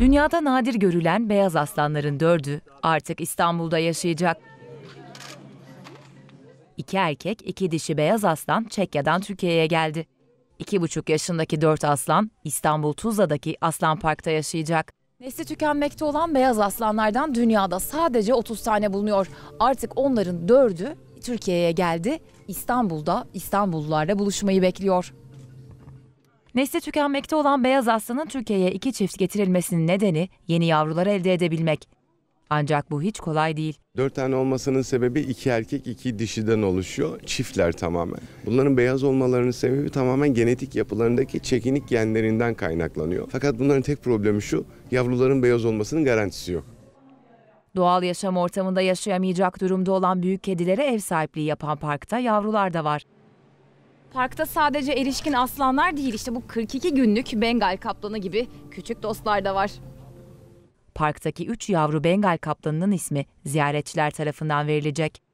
Dünyada nadir görülen beyaz aslanların dördü artık İstanbul'da yaşayacak. İki erkek, iki dişi beyaz aslan Çekya'dan Türkiye'ye geldi. İki buçuk yaşındaki dört aslan İstanbul Tuzla'daki Aslan Park'ta yaşayacak. Nesli tükenmekte olan beyaz aslanlardan dünyada sadece 30 tane bulunuyor. Artık onların dördü Türkiye'ye geldi. İstanbul'da İstanbullularla buluşmayı bekliyor. Nesli tükenmekte olan beyaz aslanın Türkiye'ye iki çift getirilmesinin nedeni yeni yavruları elde edebilmek. Ancak bu hiç kolay değil. Dört tane olmasının sebebi iki erkek iki dişiden oluşuyor. Çiftler tamamen. Bunların beyaz olmalarının sebebi tamamen genetik yapılarındaki çekinik genlerinden kaynaklanıyor. Fakat bunların tek problemi şu yavruların beyaz olmasının garantisi yok. Doğal yaşam ortamında yaşayamayacak durumda olan büyük kedilere ev sahipliği yapan parkta yavrular da var. Parkta sadece erişkin aslanlar değil işte bu 42 günlük Bengal kaplanı gibi küçük dostlar da var. Parktaki 3 yavru Bengal kaplanının ismi ziyaretçiler tarafından verilecek.